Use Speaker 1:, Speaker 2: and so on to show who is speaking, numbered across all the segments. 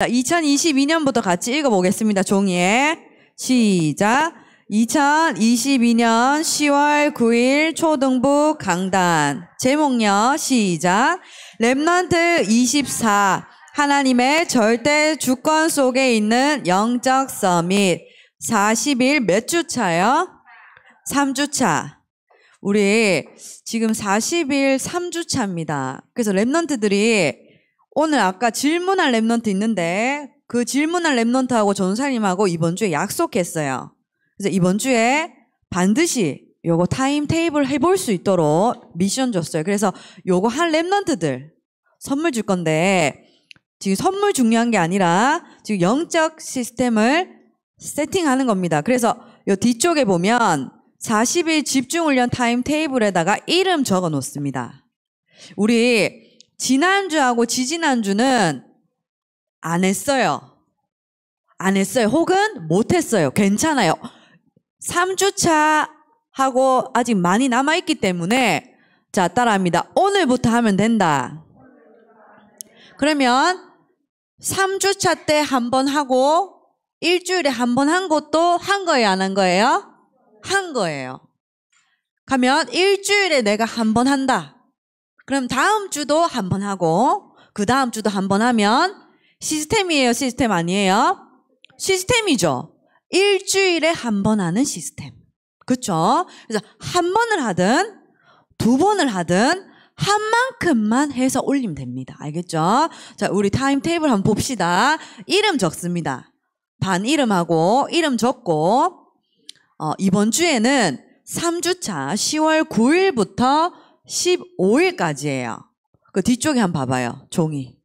Speaker 1: 자, 2022년부터 같이 읽어보겠습니다. 종이에. 시작. 2022년 10월 9일 초등부 강단. 제목요. 시작. 랩넌트 24. 하나님의 절대 주권 속에 있는 영적 서밋. 40일 몇주 차요? 3주 차. 우리 지금 40일 3주 차입니다. 그래서 랩런트들이 오늘 아까 질문할 랩런트 있는데 그 질문할 랩런트하고 전사님하고 이번 주에 약속했어요. 그래서 이번 주에 반드시 요거 타임 테이블 해볼 수 있도록 미션 줬어요. 그래서 요거 한랩런트들 선물 줄 건데 지금 선물 중요한 게 아니라 지금 영적 시스템을 세팅하는 겁니다. 그래서 요 뒤쪽에 보면 40일 집중훈련 타임 테이블에다가 이름 적어 놓습니다. 우리 지난주하고 지지난주는 안 했어요. 안 했어요. 혹은 못 했어요. 괜찮아요. 3주차 하고 아직 많이 남아있기 때문에 자, 따라합니다. 오늘부터 하면 된다. 그러면 3주차 때 한 번 하고 일주일에 한 번 한 것도 한 거예요? 안 한 거예요? 한 거예요. 가면 일주일에 내가 한 번 한다. 그럼 다음 주도 한 번 하고 그 다음 주도 한 번 하면 시스템이에요, 시스템 아니에요? 시스템이죠. 일주일에 한 번 하는 시스템. 그쵸? 그래서 한 번을 하든 두 번을 하든 한 만큼만 해서 올리면 됩니다. 알겠죠? 자, 우리 타임 테이블 한번 봅시다. 이름 적습니다. 반 이름하고 이름 적고 어, 이번 주에는 3주차 10월 9일부터 15일까지예요. 그 뒤쪽에 한번 봐봐요. 종이.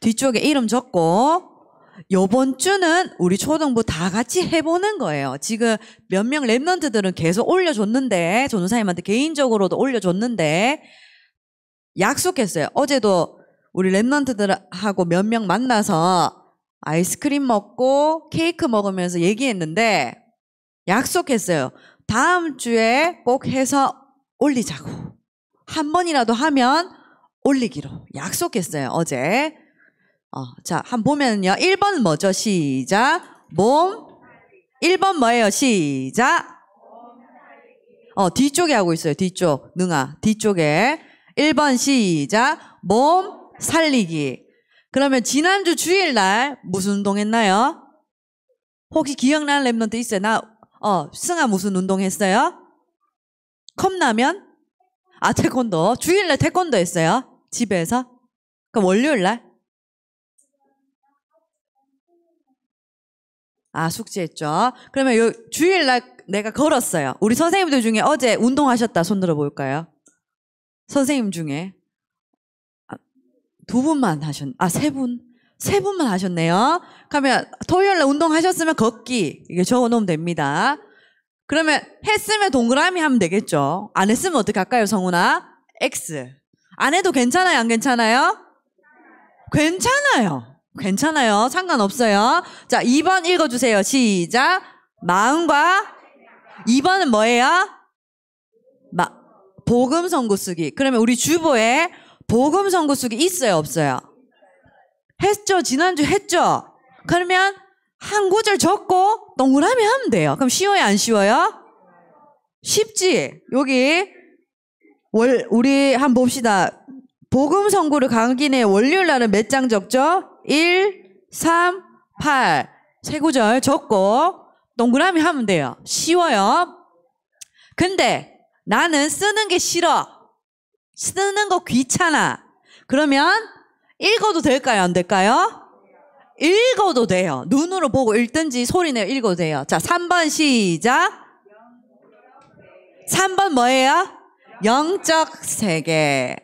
Speaker 1: 뒤쪽에 이름 적고 요번 주는 우리 초등부 다 같이 해보는 거예요. 지금 몇명 랩런트들은 계속 올려줬는데 전우사님한테 개인적으로도 올려줬는데 약속했어요. 어제도 우리 랩런트들하고 몇 명 만나서 아이스크림 먹고 케이크 먹으면서 얘기했는데 약속했어요. 다음 주에 꼭 해서 올리자고. 한 번이라도 하면 올리기로 약속했어요, 어제. 어, 자, 한 보면요. 1번 뭐죠? 시작. 몸. 1번 뭐예요? 시작. 어, 뒤쪽에 하고 있어요. 뒤쪽. 능아. 뒤쪽에. 1번 시작. 몸 살리기. 그러면 지난주 주일날 무슨 운동 했나요? 혹시 기억나는 랩런트 있어요? 나, 어, 승아 무슨 운동 했어요? 컵라면? 아, 태권도. 주일날 태권도 했어요? 집에서? 그럼 월요일날? 아, 숙제했죠. 그러면 요 주일날 내가 걸었어요. 우리 선생님들 중에 어제 운동하셨다 손 들어 볼까요? 선생님 중에 아, 두 분만 하셨, 아, 세 분? 세 분만 하셨네요. 그러면 토요일날 운동하셨으면 걷기. 이게 적어 놓으면 됩니다. 그러면 했으면 동그라미 하면 되겠죠. 안 했으면 어떻게 할까요, 성훈아? X. 안 해도 괜찮아요, 안 괜찮아요? 괜찮아요. 괜찮아요. 상관없어요. 자, 2번 읽어주세요. 시작. 마음과 2번은 뭐예요? 마, 복음 선구 쓰기. 그러면 우리 주보에 복음 선구 쓰기 있어요, 없어요? 했죠? 지난주 했죠? 그러면 한 구절 적고 동그라미 하면 돼요. 그럼 쉬워요, 안 쉬워요? 쉽지? 여기, 월, 우리 한 봅시다. 복음 선구를 강기 내 월요일 날은 몇 장 적죠? 1, 3, 8. 세 구절 적고, 동그라미 하면 돼요. 쉬워요. 근데 나는 쓰는 게 싫어. 쓰는 거 귀찮아. 그러면 읽어도 될까요? 안 될까요? 읽어도 돼요. 눈으로 보고 읽든지 소리 내어 읽어도 돼요. 자, 3번 시작. 3번 뭐예요? 영적 세계.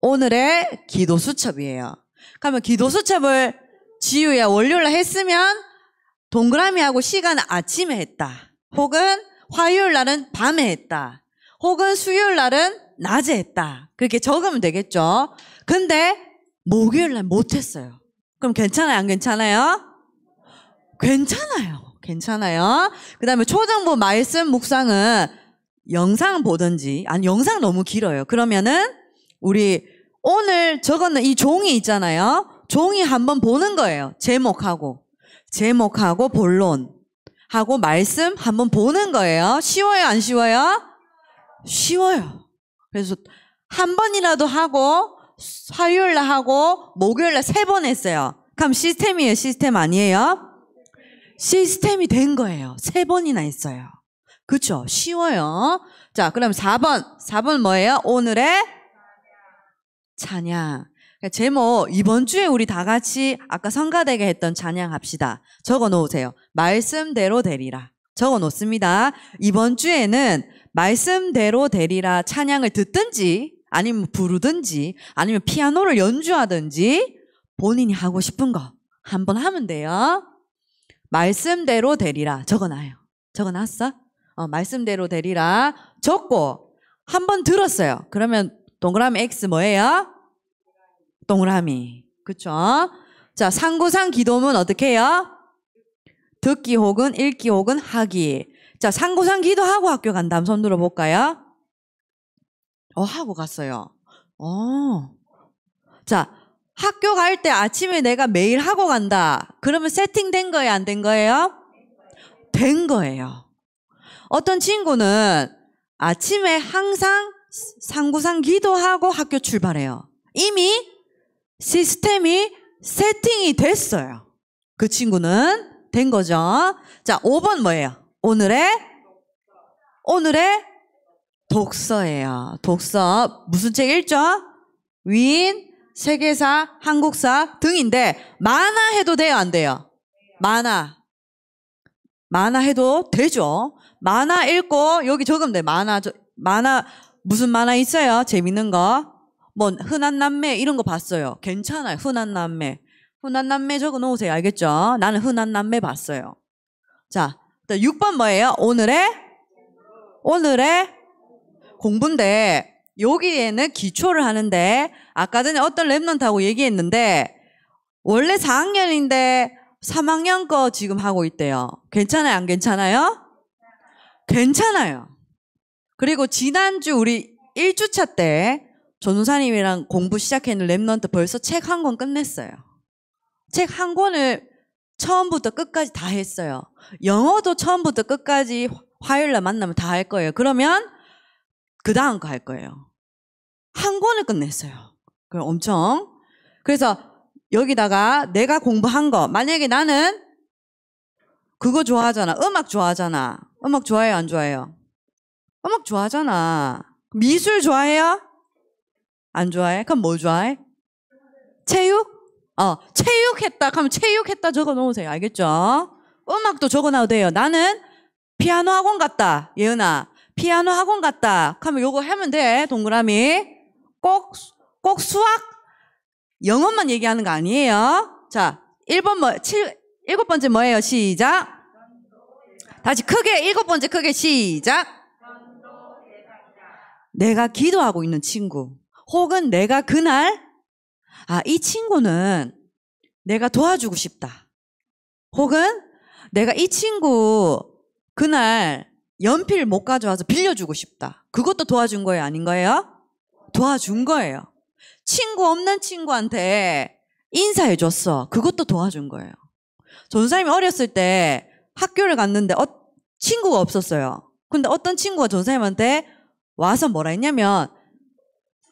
Speaker 1: 오늘의 기도 수첩이에요. 그러면 기도 수첩을 지우야 월요일에 했으면 동그라미하고 시간은 아침에 했다. 혹은 화요일 날은 밤에 했다. 혹은 수요일 날은 낮에 했다. 그렇게 적으면 되겠죠. 근데 목요일 날 못했어요. 그럼 괜찮아요? 안 괜찮아요? 괜찮아요. 괜찮아요. 그 다음에 초정부 말씀 묵상은 영상 보든지, 아니, 영상 너무 길어요. 그러면은 우리 오늘 저거는 이 종이 있잖아요. 종이 한번 보는 거예요. 제목하고. 제목하고 본론. 하고 말씀 한번 보는 거예요. 쉬워요, 안 쉬워요? 쉬워요. 그래서 한 번이라도 하고 화요일 날 하고 목요일 날 세 번 했어요. 그럼 시스템이에요, 시스템 아니에요? 시스템이 된 거예요. 세 번이나 했어요. 그쵸? 쉬워요. 자, 그럼 4번. 4번 뭐예요? 오늘의 찬양. 그러니까 제목, 이번 주에 우리 다 같이 아까 성가대게 했던 찬양 합시다. 적어 놓으세요. 말씀대로 되리라. 적어 놓습니다. 이번 주에는 말씀대로 되리라 찬양을 듣든지 아니면 부르든지 아니면 피아노를 연주하든지 본인이 하고 싶은 거 한번 하면 돼요. 말씀대로 되리라 적어놔요. 적어놨어? 어, 말씀대로 되리라 적고 한번 들었어요. 그러면 동그라미 X 뭐예요? 동그라미. 그쵸? 자, 상구상 기도문 어떻게 해요? 듣기 혹은 읽기 혹은 하기. 자, 상구상 기도하고 학교 간 다음 손 들어볼까요? 어, 하고 갔어요. 어. 자, 학교 갈 때 아침에 내가 매일 하고 간다. 그러면 세팅된 거예요? 안 된 거예요? 된 거예요. 어떤 친구는 아침에 항상 상구상 기도하고 학교 출발해요. 이미 시스템이 세팅이 됐어요. 그 친구는 된 거죠. 자, 5번 뭐예요? 오늘의 오늘의 독서예요. 독서. 무슨 책 읽죠? 위인, 세계사, 한국사 등인데 만화 해도 돼요, 안 돼요? 만화. 만화 해도 되죠. 만화 읽고 여기 적으면 돼. 만화 만화 무슨 만화 있어요? 재밌는 거. 뭐 흔한 남매 이런 거 봤어요. 괜찮아요. 흔한 남매. 흔한 남매 적어 놓으세요. 알겠죠? 나는 흔한 남매 봤어요. 자, 6번 뭐예요? 오늘의 오늘의 공부인데 여기에는 기초를 하는데 아까 전에 어떤 랩넌트하고 얘기했는데 원래 4학년인데 3학년 거 지금 하고 있대요. 괜찮아요? 안 괜찮아요? 괜찮아요. 그리고 지난주 우리 1주차 때 전우사님이랑 공부 시작했는 랩넌트 벌써 책 한 권 끝냈어요. 책 한 권을 처음부터 끝까지 다 했어요. 영어도 처음부터 끝까지 화요일날 만나면 다 할 거예요. 그러면 그 다음 거 할 거예요. 한 권을 끝냈어요. 그 엄청. 그래서 여기다가 내가 공부한 거. 만약에 나는 그거 좋아하잖아. 음악 좋아하잖아. 음악 좋아해요? 안 좋아해요? 음악 좋아하잖아. 미술 좋아해요? 안 좋아해? 그럼 뭘 좋아해? 체육? 어, 체육했다. 그러 체육했다 적어 놓으세요. 알겠죠? 음악도 적어 놔도 돼요. 나는 피아노 학원 갔다. 예은아. 피아노 학원 갔다. 하면 요거 하면 돼. 동그라미. 꼭, 꼭 수학, 영어만 얘기하는 거 아니에요. 자, 1번 뭐, 7, 7 번째 뭐예요? 시작. 다시 크게, 7 번째 크게 시작. 내가 기도하고 있는 친구. 혹은 내가 그날, 아, 이 친구는 내가 도와주고 싶다. 혹은 내가 이 친구 그날 연필 못 가져와서 빌려주고 싶다. 그것도 도와준 거예요, 아닌 거예요? 도와준 거예요. 친구 없는 친구한테 인사해 줬어. 그것도 도와준 거예요. 전사님이 어렸을 때 학교를 갔는데 어, 친구가 없었어요. 근데 어떤 친구가 전사님한테 와서 뭐라 했냐면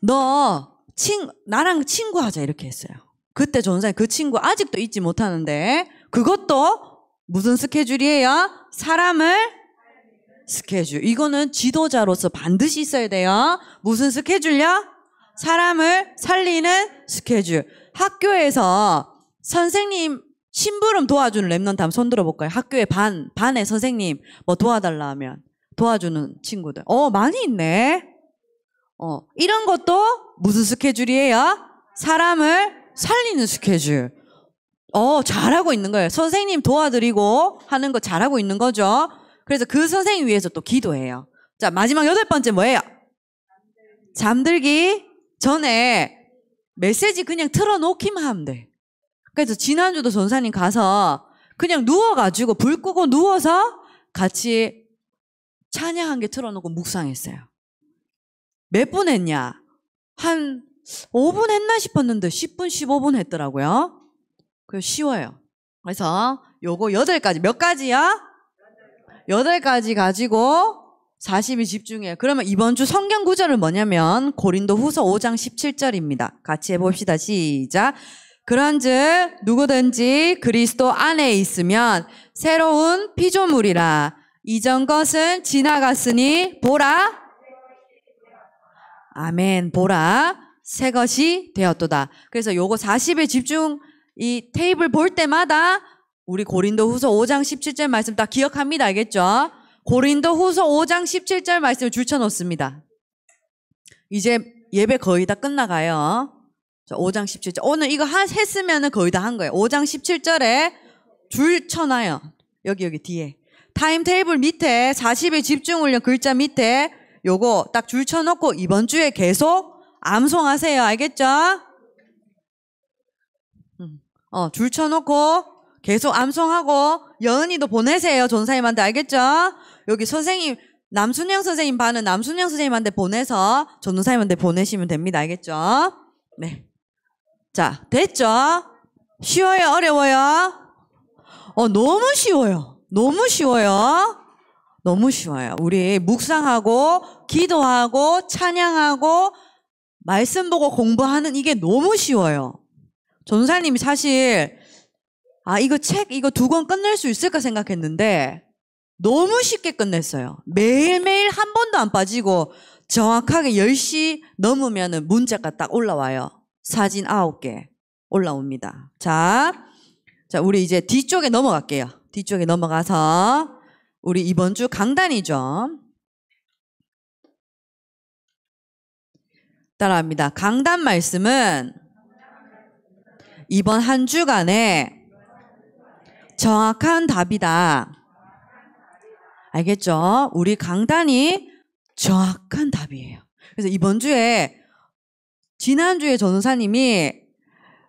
Speaker 1: 너 친, 나랑 친구하자 이렇게 했어요. 그때 전사님 그 친구 아직도 잊지 못하는데 그것도 무슨 스케줄이에요? 사람을 스케줄. 이거는 지도자로서 반드시 있어야 돼요. 무슨 스케줄요? 이 사람을 살리는 스케줄. 학교에서 선생님 심부름 도와주는 랩넌트 한번 손 들어볼까요? 학교의 반, 반의 선생님 뭐 도와달라 하면 도와주는 친구들. 어, 많이 있네. 어, 이런 것도 무슨 스케줄이에요? 사람을 살리는 스케줄. 어, 잘하고 있는 거예요. 선생님 도와드리고 하는 거 잘하고 있는 거죠. 그래서 그 선생님 위해서 또 기도해요. 자, 마지막 여덟 번째 뭐예요? 잠들기 전에 메시지 그냥 틀어놓기만 하면 돼. 그래서 지난주도 전사님 가서 그냥 누워가지고 불 끄고 누워서 같이 찬양한 게 틀어놓고 묵상했어요. 몇 분 했냐? 한 5분 했나 싶었는데 10분, 15분 했더라고요. 그래서 쉬워요. 그래서 요거 8가지, 몇 가지야? 여덟 가지 가지고 40이 집중해요. 그러면 이번 주 성경 구절은 뭐냐면 고린도 후서 5장 17절입니다. 같이 해봅시다. 시작. 그런즉 누구든지 그리스도 안에 있으면 새로운 피조물이라 이전 것은 지나갔으니 보라 아멘 보라 새 것이 되었도다. 그래서 요거 40에 집중 이 테이블 볼 때마다 우리 고린도 후서 5장 17절 말씀 다 기억합니다. 알겠죠? 고린도 후서 5장 17절 말씀을 줄쳐놓습니다. 이제 예배 거의 다 끝나가요. 5장 17절. 오늘 이거 했으면 거의 다 한 거예요. 5장 17절에 줄 쳐놔요. 여기, 여기 뒤에. 타임 테이블 밑에 40일 집중 훈련 글자 밑에 요거 딱 줄 쳐놓고 이번 주에 계속 암송하세요. 알겠죠? 음. 어, 줄 쳐놓고 계속 암송하고 여은이도 보내세요. 전사님한테 알겠죠? 여기 선생님 남순영 선생님 반은 남순영 선생님한테 보내서 전사님한테 보내시면 됩니다. 알겠죠? 네. 자, 됐죠? 쉬워요? 어려워요? 어, 너무 쉬워요. 너무 쉬워요. 너무 쉬워요. 우리 묵상하고, 기도하고, 찬양하고, 말씀 보고 공부하는 이게 너무 쉬워요. 전사님이 사실 아, 이거 책, 이거 두 권 끝낼 수 있을까 생각했는데, 너무 쉽게 끝냈어요. 매일매일 한 번도 안 빠지고, 정확하게 10시 넘으면 은 문자가 딱 올라와요. 사진 9개 올라옵니다. 자, 자, 우리 이제 뒤쪽에 넘어갈게요. 뒤쪽에 넘어가서, 우리 이번 주 강단이죠. 따라합니다. 강단 말씀은 이번 한 주간에 정확한 답이다. 알겠죠? 우리 강단이 정확한 답이에요. 그래서 이번 주에 지난주에 전도사님이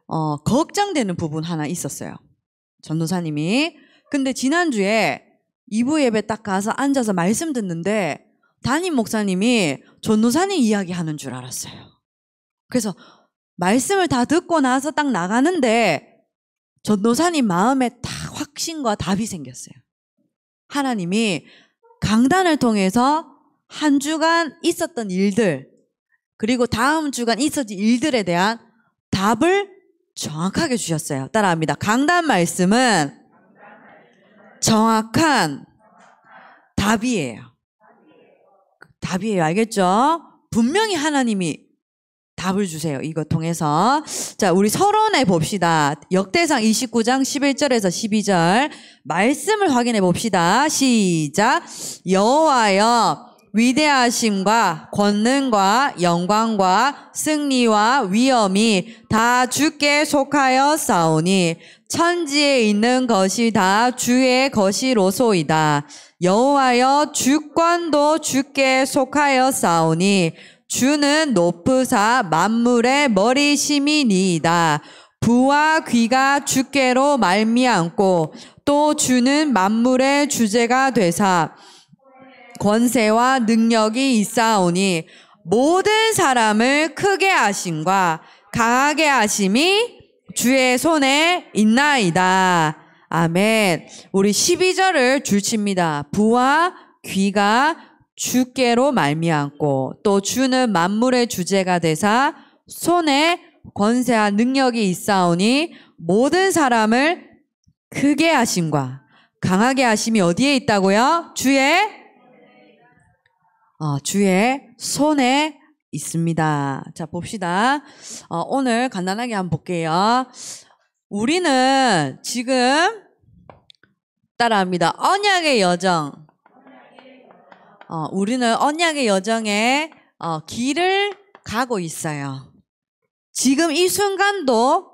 Speaker 1: 어, 걱정되는 부분 하나 있었어요. 전도사님이 근데 지난주에 2부 예배 딱 가서 앉아서 말씀 듣는데 담임 목사님이 전도사님 이야기하는 줄 알았어요. 그래서 말씀을 다 듣고 나서 딱 나가는데 전도사님 마음에 딱 혁신과 답이 생겼어요. 하나님이 강단을 통해서 한 주간 있었던 일들, 그리고 다음 주간 있었던 일들에 대한 답을 정확하게 주셨어요. 따라합니다. 강단 말씀은 정확한 답이에요. 답이에요. 알겠죠? 분명히 하나님이 답을 주세요. 이거 통해서. 자, 우리 서론해 봅시다. 역대상 29장 11절에서 12절 말씀을 확인해 봅시다. 시작. 여호와여 위대하심과 권능과 영광과 승리와 위엄이 다 주께 속하여 싸우니 천지에 있는 것이 다 주의 것이로소이다. 여호와여 주권도 주께 속하여 싸우니 주는 높으사 만물의 머리심이니이다. 부와 귀가 주께로 말미암고 또 주는 만물의 주제가 되사 권세와 능력이 있사오니 모든 사람을 크게 하심과 강하게 하심이 주의 손에 있나이다. 아멘. 우리 12절을 줄칩니다. 부와 귀가 주께로 말미암고 또 주는 만물의 주제가 되사 손에 권세와 능력이 있사오니 모든 사람을 크게 하심과 강하게 하심이 어디에 있다고요? 주의 어, 주의 손에 있습니다. 자 봅시다. 어, 오늘 간단하게 한번 볼게요. 우리는 지금 따라합니다. 언약의 여정. 어, 우리는 언약의 여정에 어, 길을 가고 있어요. 지금 이 순간도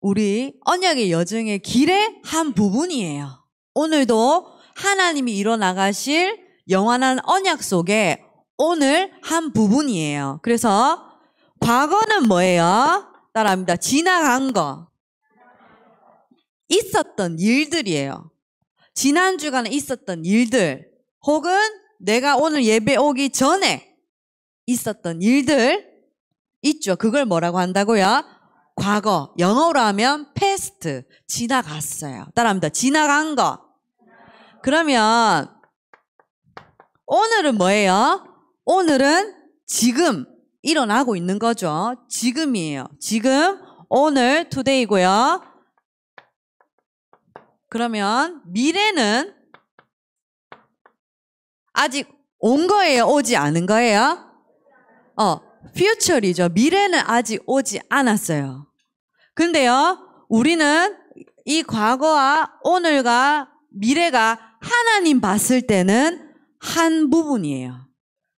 Speaker 1: 우리 언약의 여정의 길의 한 부분이에요. 오늘도 하나님이 일어나가실 영원한 언약 속에 오늘 한 부분이에요. 그래서 과거는 뭐예요? 따라합니다. 지나간 거. 있었던 일들이에요. 지난 주간에 있었던 일들. 혹은 내가 오늘 예배 오기 전에 있었던 일들 있죠. 그걸 뭐라고 한다고요? 과거, 영어로 하면 past, 지나갔어요. 따라합니다. 지나간 거. 그러면 오늘은 뭐예요? 오늘은 지금 일어나고 있는 거죠. 지금이에요. 지금, 오늘, today이고요. 그러면 미래는 아직 온 거예요? 오지 않은 거예요? 어, future이죠. 미래는 아직 오지 않았어요. 근데요, 우리는 이 과거와 오늘과 미래가 하나님 봤을 때는 한 부분이에요.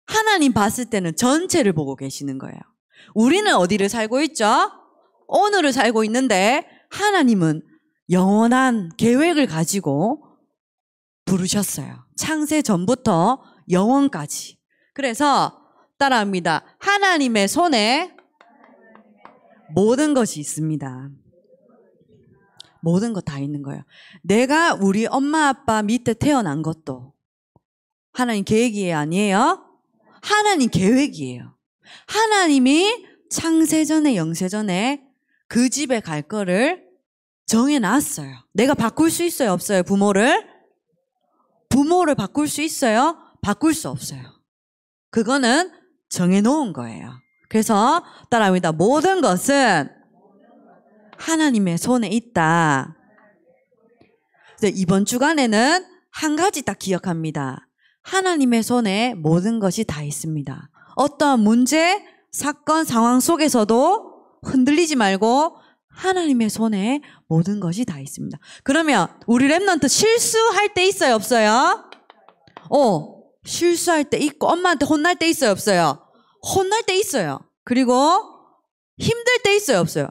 Speaker 1: 하나님 봤을 때는 전체를 보고 계시는 거예요. 우리는 어디를 살고 있죠? 오늘을 살고 있는데 하나님은 영원한 계획을 가지고 부르셨어요. 창세 전부터 영원까지. 그래서 따라합니다. 하나님의 손에 모든 것이 있습니다. 모든 것 다 있는 거예요. 내가 우리 엄마 아빠 밑에 태어난 것도 하나님 계획이 아니에요? 하나님 계획이에요. 하나님이 창세전에 영세전에 그 집에 갈 거를 정해놨어요. 내가 바꿀 수 있어요? 없어요? 부모를? 부모를 바꿀 수 있어요? 바꿀 수 없어요. 그거는 정해놓은 거예요. 그래서 따라합니다. 모든 것은 하나님의 손에 있다. 이번 주간에는 한 가지 딱 기억합니다. 하나님의 손에 모든 것이 다 있습니다. 어떤 문제, 사건, 상황 속에서도 흔들리지 말고 하나님의 손에 모든 것이 다 있습니다. 그러면 우리 랩넌트 실수할 때 있어요, 없어요? 어, 실수할 때 있고 엄마한테 혼날 때 있어요, 없어요? 혼날 때 있어요. 그리고 힘들 때 있어요, 없어요?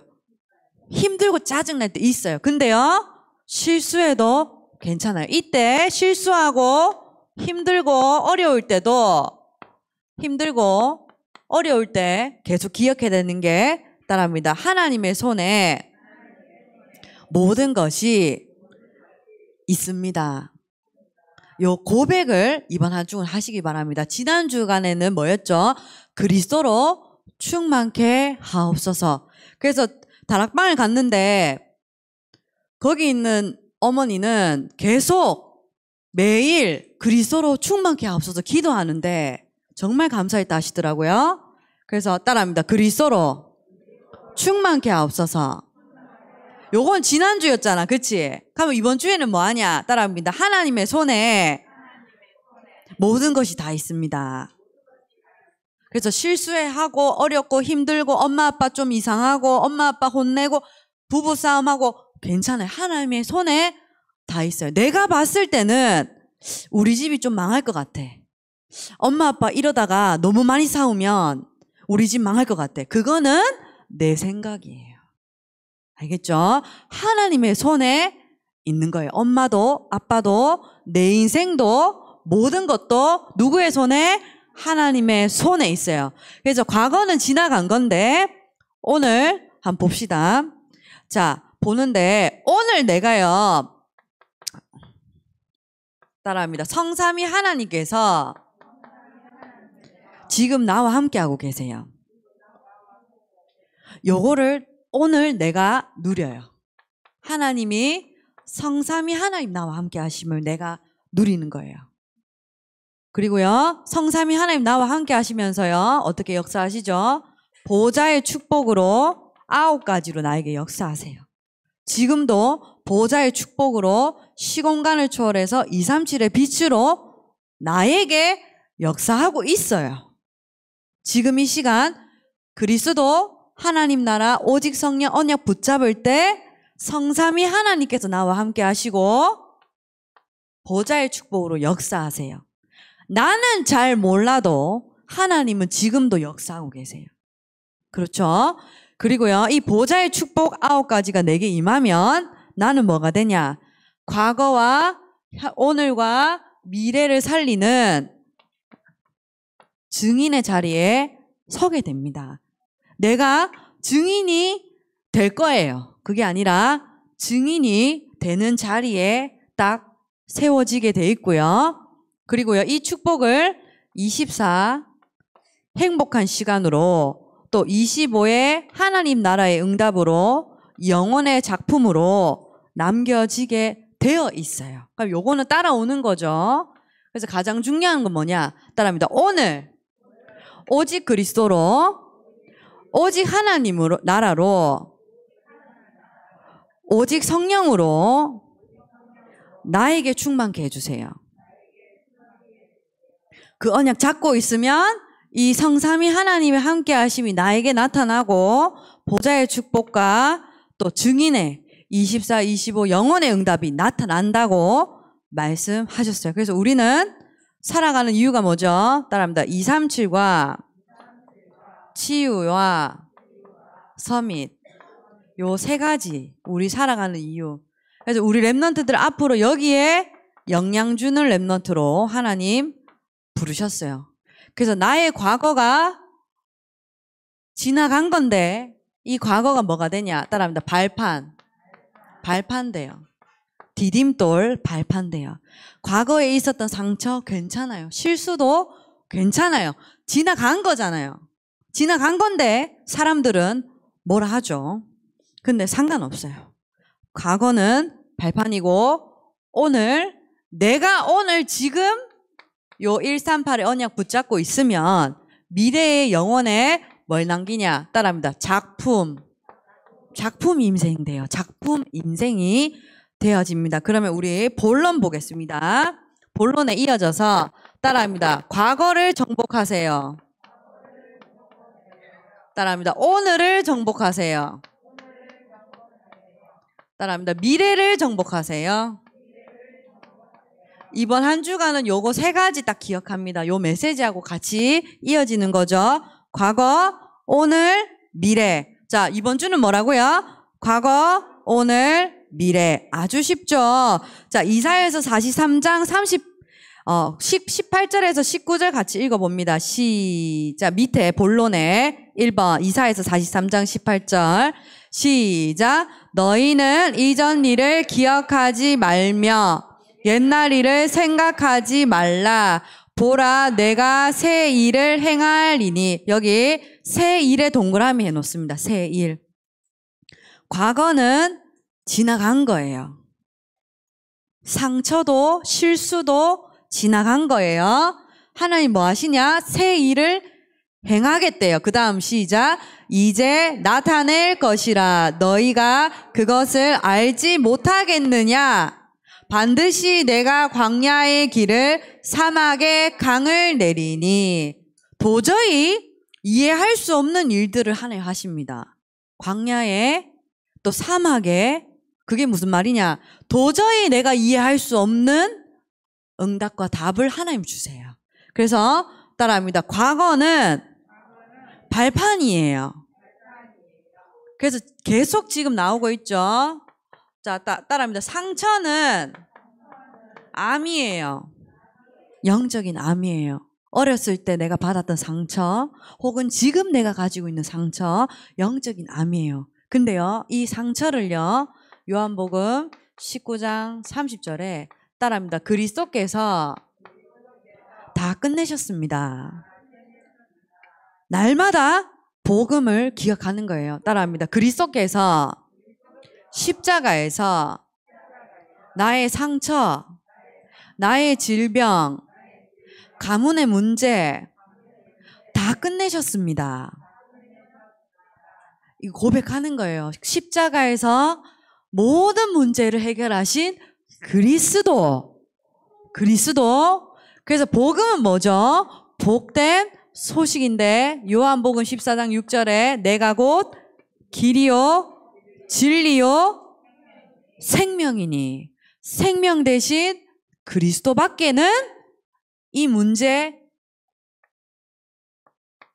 Speaker 1: 힘들고 짜증날 때 있어요. 근데요, 실수해도 괜찮아요. 이때 실수하고 힘들고 어려울 때도 힘들고 어려울 때 계속 기억해야 되는 게 따라합니다. 하나님의 손에 모든 것이 있습니다. 요 고백을 이번 한 주는 하시기 바랍니다. 지난 주간에는 뭐였죠? 그리스도로 충만케 하옵소서. 그래서 다락방을 갔는데 거기 있는 어머니는 계속 매일 그리스도로 충만케 하옵소서 기도하는데 정말 감사했다 하시더라고요. 그래서 따라합니다. 그리스도로 충만케 하옵소서. 요건 지난주였잖아. 그치? 그러면 이번 주에는 뭐 하냐? 따라합니다. 하나님의 손에 모든 것이 다 있습니다. 그래서 실수해 하고 어렵고 힘들고 엄마 아빠 좀 이상하고 엄마 아빠 혼내고 부부 싸움하고 괜찮아요. 하나님의 손에 다 있어요. 내가 봤을 때는 우리 집이 좀 망할 것 같아. 엄마 아빠 이러다가 너무 많이 싸우면 우리 집 망할 것 같아. 그거는 내 생각이에요. 알겠죠? 하나님의 손에 있는 거예요. 엄마도, 아빠도, 내 인생도, 모든 것도 누구의 손에? 하나님의 손에 있어요. 그래서 과거는 지나간 건데, 오늘 한번 봅시다. 자, 보는데, 오늘 내가요, 따라합니다. 성삼이 하나님께서 지금 나와 함께하고 계세요. 요거를 오늘 내가 누려요. 하나님이 성삼이 하나님 나와 함께 하심을 내가 누리는 거예요. 그리고요. 성삼이 하나님 나와 함께 하시면서요. 어떻게 역사하시죠? 보자의 축복으로 아홉 가지로 나에게 역사하세요. 지금도 보자의 축복으로 시공간을 초월해서 2, 3, 7의 빛으로 나에게 역사하고 있어요. 지금 이 시간 그리스도 하나님 나라 오직 성령 언약 붙잡을 때 성삼이 하나님께서 나와 함께 하시고 보좌의 축복으로 역사하세요. 나는 잘 몰라도 하나님은 지금도 역사하고 계세요. 그렇죠? 그리고요, 이 보좌의 축복 아홉 가지가 내게 임하면 나는 뭐가 되냐? 과거와 오늘과 미래를 살리는 증인의 자리에 서게 됩니다. 내가 증인이 될 거예요. 그게 아니라 증인이 되는 자리에 딱 세워지게 돼 있고요. 그리고요, 이 축복을 24 행복한 시간으로 또 25의 하나님 나라의 응답으로 영혼의 작품으로 남겨지게 되어 있어요. 그럼 요거는 따라오는 거죠. 그래서 가장 중요한 건 뭐냐? 따라합니다. 오늘 오직 그리스도로 오직 하나님으로 나라로 오직 성령으로 나에게 충만케 해주세요. 그 언약 잡고 있으면 이 성삼위 하나님의 함께 하심이 나에게 나타나고 보좌의 축복과 또 증인의 24, 25 영혼의 응답이 나타난다고 말씀하셨어요. 그래서 우리는 살아가는 이유가 뭐죠? 따라합니다. 2, 3, 7과 치유와 서밋 요 세 가지 우리 살아가는 이유. 그래서 우리 랩런트들 앞으로 여기에 영양 주는 랩런트로 하나님 부르셨어요. 그래서 나의 과거가 지나간 건데 이 과거가 뭐가 되냐? 따라합니다. 발판. 발판돼요. 디딤돌 발판돼요. 과거에 있었던 상처 괜찮아요. 실수도 괜찮아요. 지나간 거잖아요. 지나간 건데 사람들은 뭐라 하죠. 근데 상관없어요. 과거는 발판이고 오늘 내가 오늘 지금 요 138의 언약 붙잡고 있으면 미래의 영혼에 뭘 남기냐? 따라합니다. 작품. 작품 인생 돼요. 작품 인생이 되어집니다. 그러면 우리 본론 보겠습니다. 본론에 이어져서 따라합니다. 과거를 정복하세요. 따라합니다. 오늘을 정복하세요. 따라합니다. 미래를 정복하세요. 이번 한 주간은 요거 세 가지 딱 기억합니다. 요 메시지하고 같이 이어지는 거죠. 과거, 오늘, 미래. 자, 이번 주는 뭐라고요? 과거, 오늘, 미래. 아주 쉽죠? 자, 이사에서 43장 30 어, 10, 18절에서 19절 같이 읽어봅니다. 시작. 밑에 본론에 1번, 2사에서 43장 18절. 시작. 너희는 이전 일을 기억하지 말며 옛날 일을 생각하지 말라. 보라, 내가 새 일을 행할이니. 여기 새 일에 동그라미 해놓습니다. 새 일. 과거는 지나간 거예요. 상처도 실수도 지나간 거예요. 하나님 뭐 하시냐? 새 일을 행하겠대요. 그 다음 시작. 이제 나타낼 것이라 너희가 그것을 알지 못하겠느냐? 반드시 내가 광야의 길을 사막의 강을 내리니 도저히 이해할 수 없는 일들을 하늘 하십니다. 광야에 또 사막에 그게 무슨 말이냐? 도저히 내가 이해할 수 없는 응답과 답을 하나님 주세요. 그래서 따라합니다. 과거는 발판이에요. 그래서 계속 지금 나오고 있죠. 자, 따, 따라합니다. 상처는 암이에요. 영적인 암이에요. 어렸을 때 내가 받았던 상처, 혹은 지금 내가 가지고 있는 상처, 영적인 암이에요. 근데요, 이 상처를요, 요한복음 19장 30절에 따라합니다. 그리스도께서 다 끝내셨습니다. 날마다 복음을 기억하는 거예요. 따라합니다. 그리스도께서 십자가에서 나의 상처, 나의 질병, 가문의 문제 다 끝내셨습니다. 이 고백하는 거예요. 십자가에서 모든 문제를 해결하신 그리스도. 그리스도. 그래서 복음은 뭐죠? 복된 소식인데 요한복음 14장 6절에 내가 곧 길이요 진리요 생명이니 생명 대신 그리스도밖에는 이 문제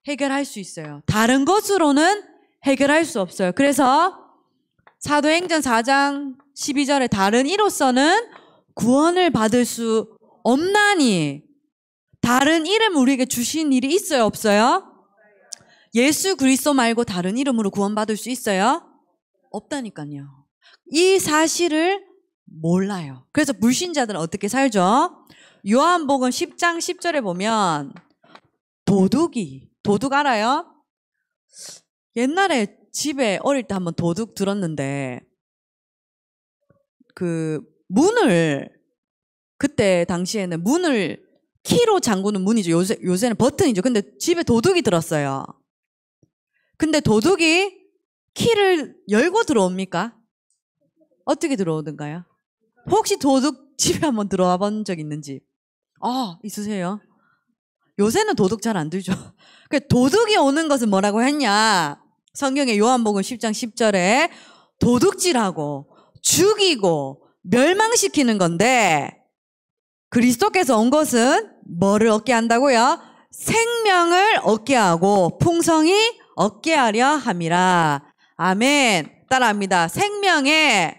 Speaker 1: 해결할 수 있어요. 다른 것으로는 해결할 수 없어요. 그래서 사도행전 4장 12절에 다른 이로서는 구원을 받을 수 없나니 다른 이름 우리에게 주신 일이 있어요 없어요? 예수 그리스도 말고 다른 이름으로 구원받을 수 있어요? 없다니까요. 이 사실을 몰라요. 그래서 불신자들은 어떻게 살죠? 요한복음 10장 10절에 보면 도둑이 도둑 알아요? 옛날에 집에 어릴 때 한번 도둑 들었는데 그 문을 그때 당시에는 문을 키로 잠그는 문이죠. 요새 요새는 버튼이죠. 근데 집에 도둑이 들었어요. 근데 도둑이 키를 열고 들어옵니까? 어떻게 들어오던가요? 혹시 도둑 집에 한번 들어와 본 적 있는지? 아, 있으세요? 요새는 도둑 잘 안 들죠. 그 도둑이 오는 것은 뭐라고 했냐? 성경의 요한복음 10장 10절에 도둑질하고 죽이고 멸망시키는 건데 그리스도께서 온 것은 뭐를 얻게 한다고요? 생명을 얻게 하고 풍성이 얻게 하려 함이라. 아멘. 따라합니다. 생명의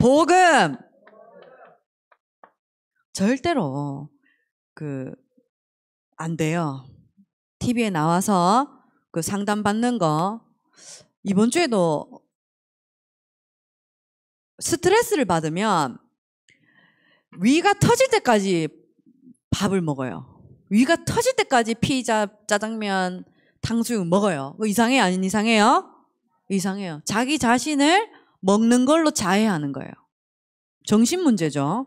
Speaker 1: 복음. 절대로 그 안 돼요. TV에 나와서 그 상담 받는 거 이번 주에도 스트레스를 받으면 위가 터질 때까지 밥을 먹어요. 위가 터질 때까지 피자, 짜장면, 탕수육 먹어요. 뭐 이상해? 아닌 이상해요? 이상해요. 자기 자신을 먹는 걸로 자해하는 거예요. 정신 문제죠.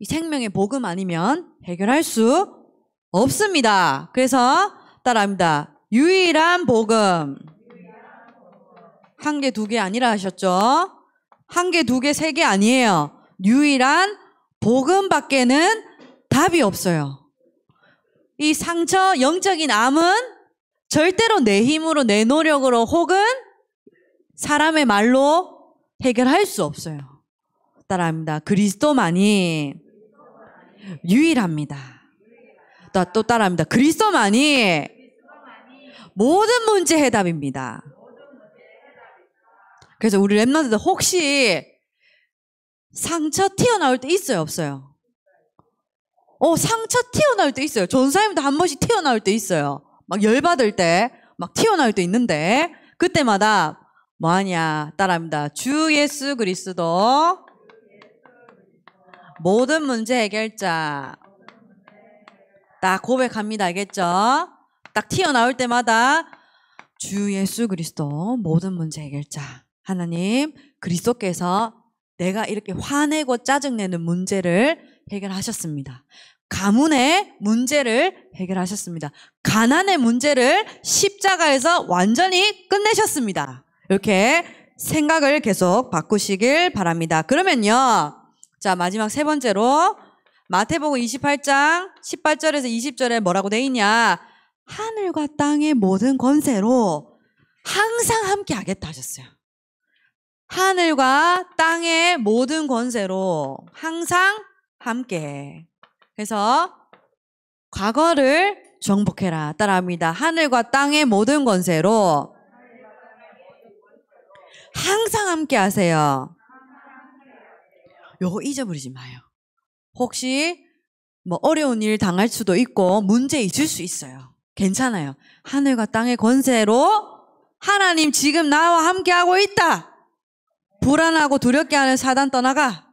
Speaker 1: 이 생명의 복음 아니면 해결할 수 없습니다. 그래서 따라합니다. 유일한 복음. 한 개, 두 개 아니라 하셨죠? 한 개, 두 개, 세 개 아니에요. 유일한 복음 밖에는 답이 없어요. 이 상처, 영적인 암은 절대로 내 힘으로, 내 노력으로 혹은 사람의 말로 해결할 수 없어요. 따라합니다. 그리스도만이 유일합니다. 또 따라합니다. 그리스도만이 모든 문제 해답입니다. 그래서 우리 랩런드들 혹시 상처 튀어나올 때 있어요, 없어요? 어, 상처 튀어나올 때 있어요. 전사님도 한 번씩 튀어나올 때 있어요. 막 열받을 때, 막 튀어나올 때 있는데, 그때마다 뭐하냐, 따라합니다. 주 예수 그리스도, 모든 문제 해결자. 딱 고백합니다. 알겠죠? 딱 튀어나올 때마다 주 예수 그리스도 모든 문제 해결자 하나님 그리스도께서 내가 이렇게 화내고 짜증내는 문제를 해결하셨습니다. 가문의 문제를 해결하셨습니다. 가난의 문제를 십자가에서 완전히 끝내셨습니다. 이렇게 생각을 계속 바꾸시길 바랍니다. 그러면요. 자, 마지막 세 번째로 마태복음 28장 18절에서 20절에 뭐라고 돼 있냐? 하늘과 땅의 모든 권세로 항상 함께 하겠다 하셨어요. 하늘과 땅의 모든 권세로 항상 함께. 그래서 과거를 정복해라. 따라합니다. 하늘과 땅의 모든 권세로 항상 함께 하세요. 요거 잊어버리지 마요. 혹시 뭐 어려운 일 당할 수도 있고 문제 있을 수 있어요. 괜찮아요. 하늘과 땅의 권세로 하나님 지금 나와 함께하고 있다. 불안하고 두렵게 하는 사단 떠나가.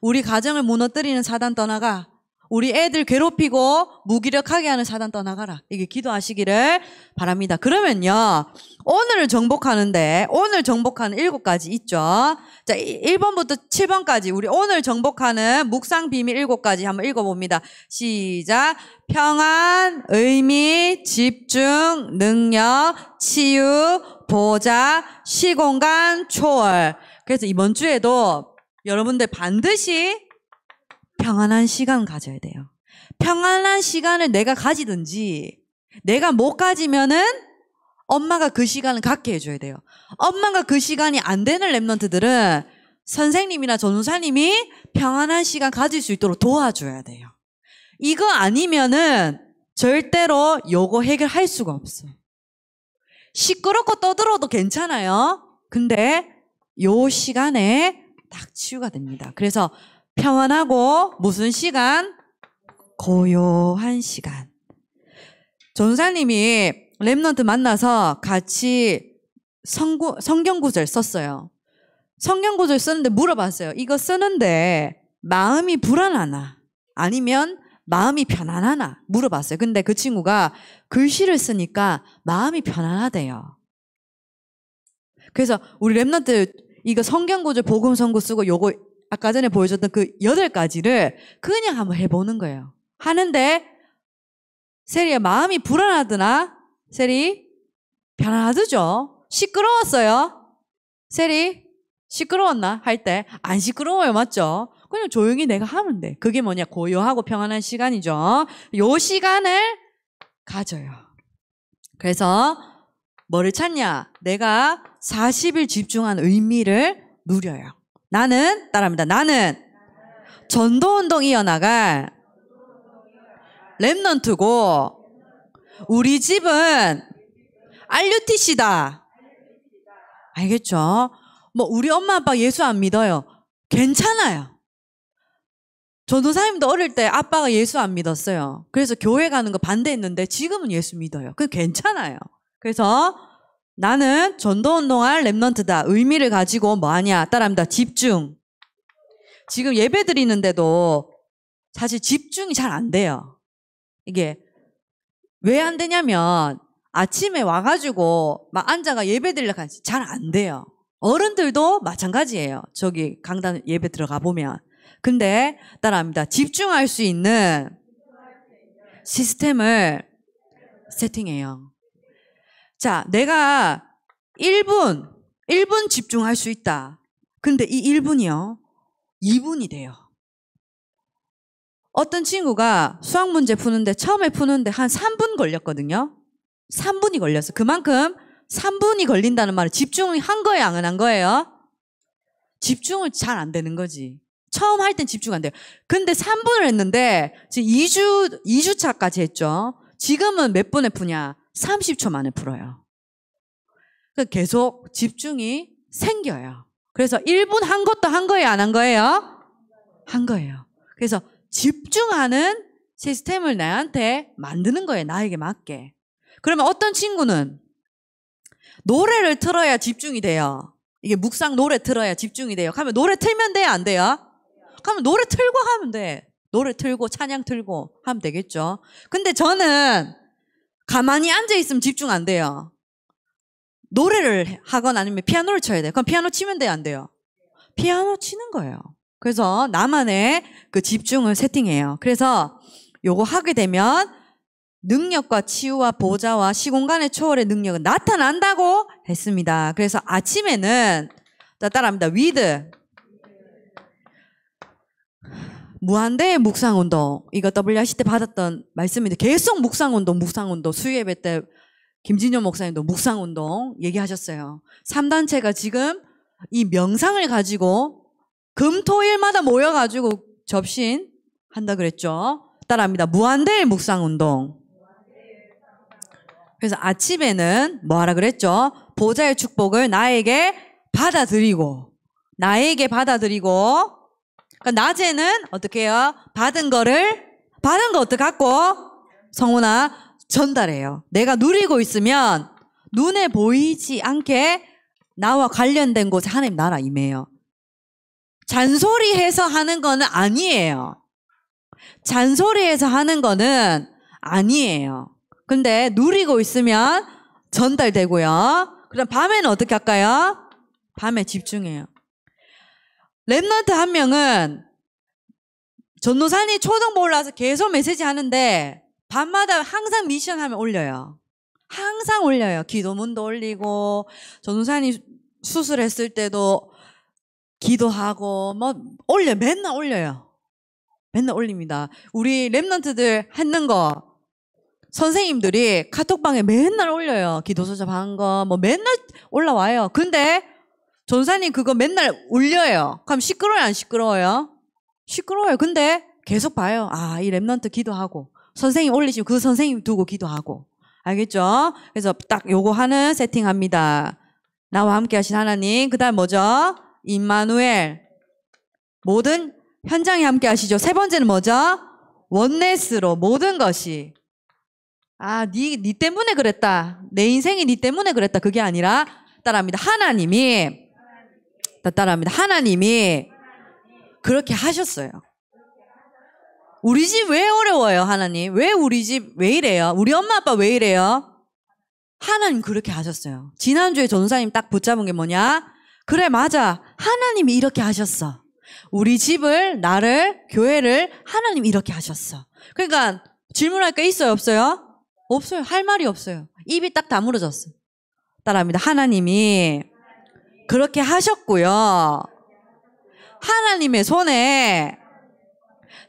Speaker 1: 우리 가정을 무너뜨리는 사단 떠나가. 우리 애들 괴롭히고 무기력하게 하는 사단 떠나가라. 이게 기도하시기를 바랍니다. 그러면요. 오늘을 정복하는데 오늘 정복하는 일곱 가지 있죠. 자, 1번부터 7번까지 우리 오늘 정복하는 묵상 비밀 일곱 가지 한번 읽어 봅니다. 시작. 평안, 의미, 집중, 능력, 치유, 보좌, 시공간, 초월. 그래서 이번 주에도 여러분들 반드시 평안한 시간 가져야 돼요. 평안한 시간을 내가 가지든지 내가 못 가지면은 엄마가 그 시간을 갖게 해줘야 돼요. 엄마가 그 시간이 안 되는 랩런트들은 선생님이나 전우사님이 평안한 시간 가질 수 있도록 도와줘야 돼요. 이거 아니면은 절대로 요거 해결할 수가 없어. 요 시끄럽고 떠들어도 괜찮아요. 근데 요 시간에 딱 치유가 됩니다. 그래서 평안하고 무슨 시간? 고요한 시간. 전사님이 랩런트 만나서 같이 성구, 성경구절 썼어요. 성경구절 쓰는데 물어봤어요. 이거 쓰는데 마음이 불안하나? 아니면 마음이 편안하나? 물어봤어요. 근데 그 친구가 글씨를 쓰니까 마음이 편안하대요. 그래서 우리 랩런트 이거 성경구절 복음성구 쓰고 요거 아까 전에 보여줬던 그 여덟 가지를 그냥 한번 해보는 거예요. 하는데 세리의 마음이 불안하더나 세리 편안하죠. 시끄러웠어요. 세리 시끄러웠나 할 때 안 시끄러워요, 맞죠? 그냥 조용히 내가 하면 돼. 그게 뭐냐 고요하고 평안한 시간이죠. 요 시간을 가져요. 그래서 뭐를 찾냐? 내가 40일 집중한 의미를 누려요. 나는 따라합니다. 나는 전도 운동 이어나갈 랩넌트고 우리 집은 알류티시다. 알겠죠? 뭐 우리 엄마 아빠 예수 안 믿어요. 괜찮아요. 전도사님도 어릴 때 아빠가 예수 안 믿었어요. 그래서 교회 가는 거 반대했는데 지금은 예수 믿어요. 그 괜찮아요. 그래서 나는 전도 운동할 랩런트다 의미를 가지고 뭐하냐? 따라합니다. 집중. 지금 예배 드리는데도 사실 집중이 잘 안 돼요. 이게 왜 안 되냐면 아침에 와가지고 막 앉아가 예배 드리려고 하지 잘 안 돼요. 어른들도 마찬가지예요. 저기 강단 예배 들어가 보면. 근데 따라합니다. 집중할 수 있는 시스템을 세팅해요. 자, 내가 1분, 1분 집중할 수 있다. 근데 이 1분이요, 2분이 돼요. 어떤 친구가 수학 문제 푸는데 처음에 푸는데 한 3분 걸렸거든요. 3분이 걸렸어. 그만큼 3분이 걸린다는 말은 집중을 한 거예요, 안한 거예요? 집중을 잘 안 되는 거지. 처음 할 땐 집중 안 돼요. 근데 3분을 했는데 지금 2주 2주 차까지 했죠. 지금은 몇 분에 푸냐? 30초 만에 풀어요. 그 계속 집중이 생겨요. 그래서 1분 한 것도 한 거예요, 안 한 거예요? 한 거예요. 그래서 집중하는 시스템을 나한테 만드는 거예요, 나에게 맞게. 그러면 어떤 친구는 노래를 틀어야 집중이 돼요. 이게 묵상 노래 틀어야 집중이 돼요. 하면 노래 틀면 돼요, 안 돼요? 하면 노래 틀고 하면 돼. 노래 틀고 찬양 틀고 하면 되겠죠. 근데 저는 가만히 앉아있으면 집중 안 돼요. 노래를 하거나 아니면 피아노를 쳐야 돼요. 그럼 피아노 치면 돼요? 안 돼요? 피아노 치는 거예요. 그래서 나만의 그 집중을 세팅해요. 그래서 요거 하게 되면 능력과 치유와 보좌와 시공간의 초월의 능력은 나타난다고 했습니다. 그래서 아침에는 자 따라합니다. 위드 무한대 묵상운동 이거 WRC 때 받았던 말씀인데 계속 묵상운동 묵상운동 수요예배 때 김진효 목사님도 묵상운동 얘기하셨어요 3단체가 지금 이 명상을 가지고 금토일마다 모여가지고 접신 한다 그랬죠 따라합니다 무한대 묵상운동 그래서 아침에는 뭐 하라 그랬죠 보좌의 축복을 나에게 받아들이고 나에게 받아들이고 그러니까 낮에는 어떻게 해요? 받은 거를 받은 거 어떻게 갖고 성훈아 전달해요. 내가 누리고 있으면 눈에 보이지 않게 나와 관련된 곳에 하나님 나라 임해요. 잔소리해서 하는 거는 아니에요. 잔소리해서 하는 거는 아니에요. 근데 누리고 있으면 전달되고요. 그럼 밤에는 어떻게 할까요? 밤에 집중해요. 랩런트 한 명은 전도사님 초등부 올라와서 계속 메시지 하는데 밤마다 항상 미션 하면 올려요. 항상 올려요. 기도문도 올리고 전도사님 수술했을 때도 기도하고 뭐 올려 맨날 올려요. 맨날 올립니다. 우리 랩런트들 했는 거 선생님들이 카톡방에 맨날 올려요. 기도 소접한 거뭐 맨날 올라와요. 근데 전사님 그거 맨날 울려요. 그럼 시끄러워요, 안 시끄러워요? 시끄러워요. 근데 계속 봐요. 아, 이 랩런트 기도하고. 선생님 올리시면 그 선생님 두고 기도하고. 알겠죠? 그래서 딱 요거 하는 세팅합니다. 나와 함께 하신 하나님. 그 다음 뭐죠? 임마누엘. 모든 현장에 함께 하시죠. 세 번째는 뭐죠? 원네스로 모든 것이. 아, 니, 니 때문에 그랬다. 내 인생이 니 때문에 그랬다. 그게 아니라 따라합니다. 하나님이 따라합니다. 하나님이 그렇게 하셨어요. 우리 집 왜 어려워요, 하나님? 왜 우리 집 왜 이래요? 우리 엄마 아빠 왜 이래요? 하나님 그렇게 하셨어요. 지난주에 전사님 딱 붙잡은 게 뭐냐? 그래, 맞아. 하나님이 이렇게 하셨어. 우리 집을, 나를, 교회를 하나님 이렇게 하셨어. 그러니까 질문할 게 있어요, 없어요? 없어요. 할 말이 없어요. 입이 딱 다물어졌어. 따라합니다. 하나님이 그렇게 하셨고요. 하나님의 손에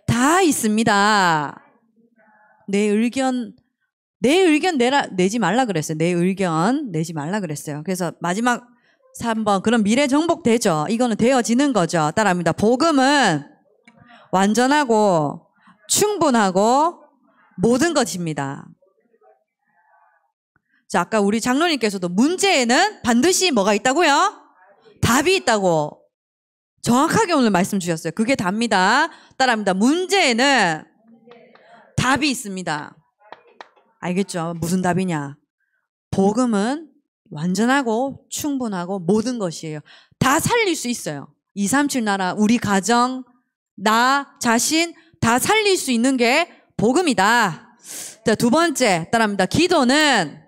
Speaker 1: 다 있습니다. 내 의견 내 의견 내라 내지 말라 그랬어요. 내 의견 내지 말라 그랬어요. 그래서 마지막 3번 그럼 미래 정복되죠. 이거는 되어지는 거죠. 따라합니다. 복음은 완전하고 충분하고 모든 것입니다. 자, 아까 우리 장로님께서도 문제에는 반드시 뭐가 있다고요? 답이 있다고 정확하게 오늘 말씀 주셨어요. 그게 답니다. 따라합니다. 문제에는 답이 있습니다. 알겠죠? 무슨 답이냐? 복음은 완전하고 충분하고 모든 것이에요. 다 살릴 수 있어요. 2, 3, 7 나라, 우리 가정, 나 자신 다 살릴 수 있는 게 복음이다. 자, 두 번째 따라합니다. 기도는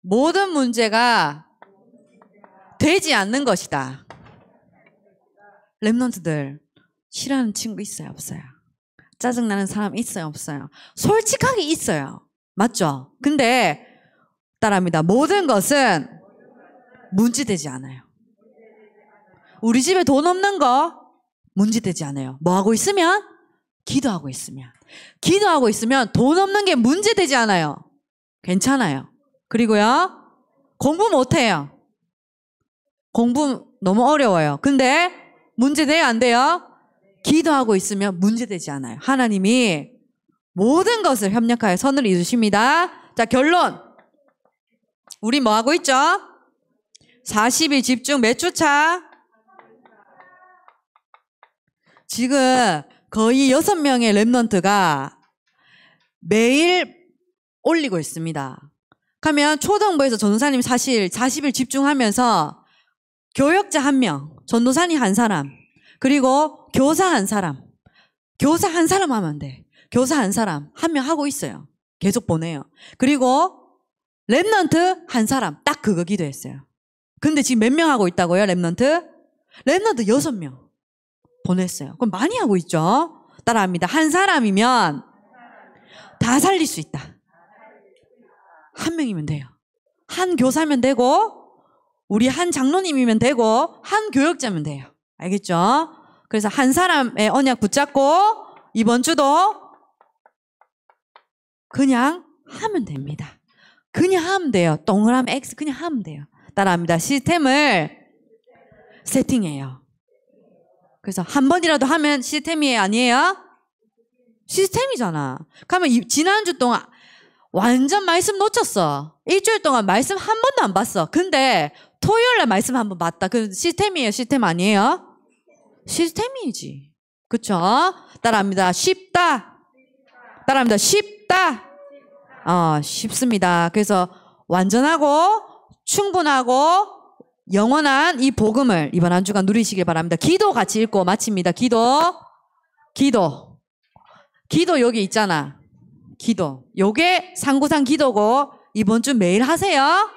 Speaker 1: 모든 문제가 되지 않는 것이다. 랩런트들 싫어하는 친구 있어요, 없어요? 짜증나는 사람 있어요, 없어요? 솔직하게 있어요. 맞죠? 근데 따라합니다. 모든 것은 문제되지 않아요. 우리 집에 돈 없는 거 문제되지 않아요. 뭐 하고 있으면? 기도하고 있으면. 기도하고 있으면 돈 없는 게 문제되지 않아요. 괜찮아요. 그리고요, 공부 못해요. 공부 너무 어려워요. 근데 문제 돼요? 안 돼요? 기도하고 있으면 문제되지 않아요. 하나님이 모든 것을 협력하여 선을 이루십니다. 자, 결론. 우리 뭐 하고 있죠? 40일 집중 몇 주차? 지금 거의 6명의 랩넌트가 매일 올리고 있습니다. 그러면 초등부에서 전사님 사실 40일 집중하면서 교역자 한 명, 전도사님 한 사람, 그리고 교사 한 사람. 교사 한 사람 하면 돼. 교사 한 사람 한 명 하고 있어요. 계속 보내요. 그리고 랩런트한 사람 딱 그거 기도했어요. 근데 지금 몇 명 하고 있다고요? 랩런트랩런트 여섯 명 보냈어요. 그럼 많이 하고 있죠? 따라합니다. 한 사람이면 다 살릴 수 있다. 한 명이면 돼요. 한 교사면 되고 우리 한 장로님이면 되고 한 교역자면 돼요. 알겠죠? 그래서 한 사람의 언약 붙잡고 이번 주도 그냥 하면 됩니다. 그냥 하면 돼요. 동그라미 X 그냥 하면 돼요. 따라합니다. 시스템을 세팅해요. 그래서 한 번이라도 하면 시스템이 에요 아니에요? 시스템이잖아. 그러면 지난주 동안 완전 말씀 놓쳤어. 일주일 동안 말씀 한 번도 안 봤어. 근데 토요일 날 말씀 한번 맞다. 그 시스템이에요, 시스템 아니에요? 시스템이지. 그쵸? 따라합니다. 쉽다. 따라합니다. 쉽다. 어, 쉽습니다. 그래서 완전하고 충분하고 영원한 이 복음을 이번 한 주간 누리시길 바랍니다. 기도 같이 읽고 마칩니다. 기도. 기도. 기도 여기 있잖아. 기도. 요게 상고상 기도고 이번 주 매일 하세요.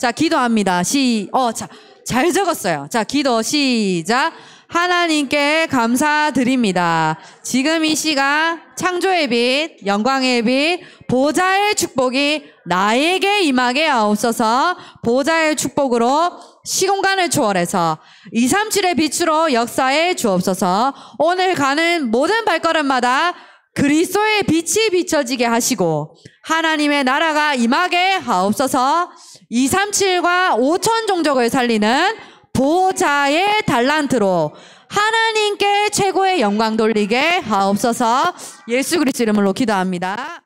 Speaker 1: 자, 기도합니다. 시, 어, 자, 잘 적었어요. 자, 기도 시작. 하나님께 감사드립니다. 지금 이 시간 창조의 빛, 영광의 빛, 보좌의 축복이 나에게 임하게 하옵소서 보좌의 축복으로 시공간을 초월해서 237의 빛으로 역사에 주옵소서 오늘 가는 모든 발걸음마다 그리스도의 빛이 비춰지게 하시고 하나님의 나라가 임하게 하옵소서 237과 5천 종족을 살리는 보호자의 달란트로 하나님께 최고의 영광 돌리게 하옵소서 예수 그리스도 이름으로 기도합니다.